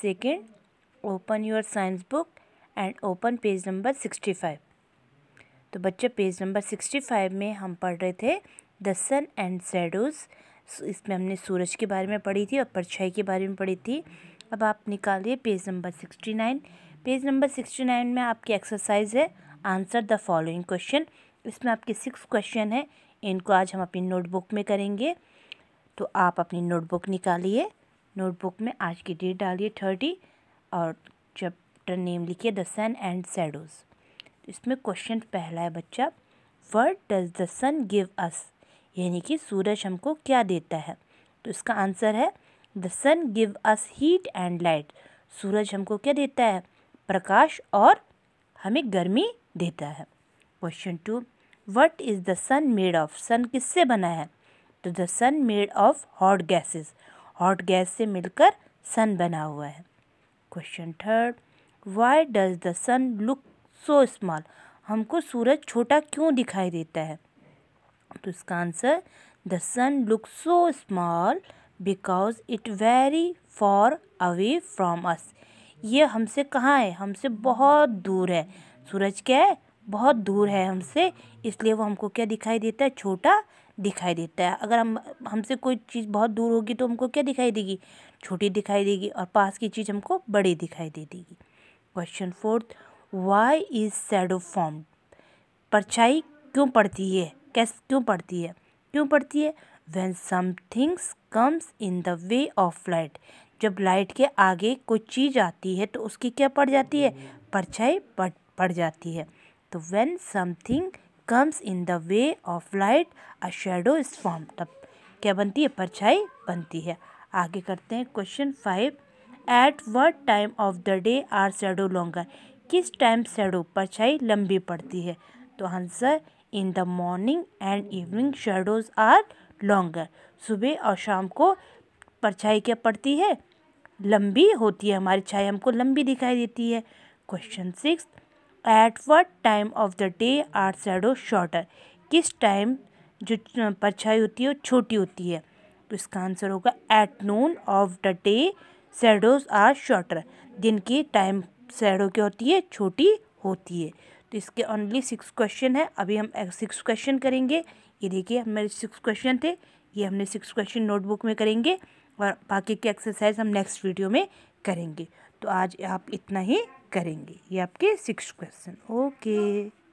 Second, open your science book and open page number 65. तो बच्चे page number 65 में हम पढ़ रहे थे द सन एंड सैडोज़ इसमें हमने सूरज के बारे में पढ़ी थी और परछाई के बारे में पढ़ी थी अब आप निकालिए पेज नंबर 69 पेज नंबर 69 में आपकी एक्सरसाइज है आंसर द फॉलोइंग क्वेश्चन इसमें आपके सिक्स क्वेश्चन हैं इनको आज हम अपनी नोटबुक में करेंगे तो आप अपनी नोटबुक निकालिए नोटबुक में आज की डेट डालिए थर्टी और चैप्टर नेम लिखिए द सन एंड सैडोज़ इसमें क्वेश्चन पहला है बच्चा word does the sun give us यानी कि सूरज हमको क्या देता है तो इसका आंसर है the sun give us heat and light सूरज हमको क्या देता है प्रकाश और हमें गर्मी देता है question two what is the sun made of sun किससे बना है तो the sun made of hot gases hot gas से मिलकर सन बना हुआ है question third why does the sun look so small हमको सूरज छोटा क्यों दिखाई देता है तो इसका answer the sun look so small because it very far away from us ये हमसे कहाँ है हमसे बहुत दूर है सूरज क्या है बहुत दूर है हमसे इसलिए वो हमको क्या दिखाई देता है छोटा दिखाई देता है अगर हम हमसे कोई चीज़ बहुत दूर होगी तो हमको क्या दिखाई देगी छोटी दिखाई देगी और पास की चीज़ हमको बड़ी दिखाई दे देगी question fourth why is shadow form परछाई क्यों पड़ती है कैस क्यों पड़ती है क्यों पड़ती है when things comes in the way of light जब लाइट के आगे कोई चीज़ आती है तो उसकी क्या पड़ जाती है परछाई पड़ पड़ जाती है तो when something comes in the way of light a shadow is form तब क्या बनती है परछाई बनती है आगे करते हैं question five at what time of the day are shadow longer किस टाइम शेडो परछाई लंबी पड़ती है तो answer in the morning and evening shadows are longer सुबह और शाम को परछाई क्या पड़ती है लंबी होती है हमारी छाई हमको लंबी दिखाई देती है question six at what time of the day are shadow shorter किस टाइम जो परछाई होती है वो छोटी होती है तो इसका आंसर होगा at noon of the day shadows are shorter दिन की टाइम शेडो क्या होती है छोटी होती है तो इसके ओनली सिक्स क्वेश्चन है अभी हम सिक्स क्वेश्चन करेंगे ये देखिए हमारे सिक्स क्वेश्चन थे ये हमने सिक्स क्वेश्चन नोटबुक में करेंगे और बाकी के एक्सरसाइज हम नेक्स्ट वीडियो में करेंगे तो आज आप इतना ही करेंगे ये आपके सिक्स क्वेश्चन ओके